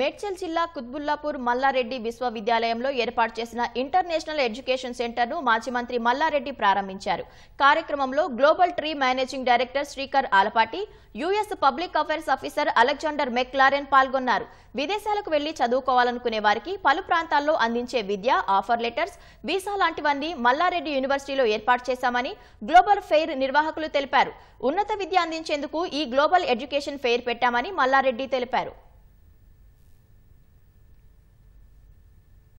మేడ్చల్ జిల్లా కుత్బుల్లాపూర్ మల్లారెడ్డి విశ్వవిద్యాలయంలో ఏర్పాటు చేసిన ఇంటర్నేషనల్ ఎడ్యుకేషన్ సెంటర్ను మాజీ మంత్రి మల్లారెడ్డి ప్రారంభించారు కార్యక్రమంలో global tree managing director Srikar Alapati US public affairs officer Alexander McLaren పాల్గొన్నారు విదేశాలకు వెళ్లి చదువుకోవాలనుకునే వారికి పలు ప్రాంతాల్లో అందించే విద్య ఆఫర్ లెటర్స్ వీసా లాంటివన్నీ మల్లారెడ్డి యూనివర్సిటీలో ఏర్పాటు చేశామని గ్లోబల్ ఫెయిర్ నిర్వాహకులు తెలిపారు ఉన్నత విద్య అందించేందుకు ఈ గ్లోబల్ ఎడ్యుకేషన్ ఫెయిర్ పెట్టామని మల్లారెడ్డి తెలిపారు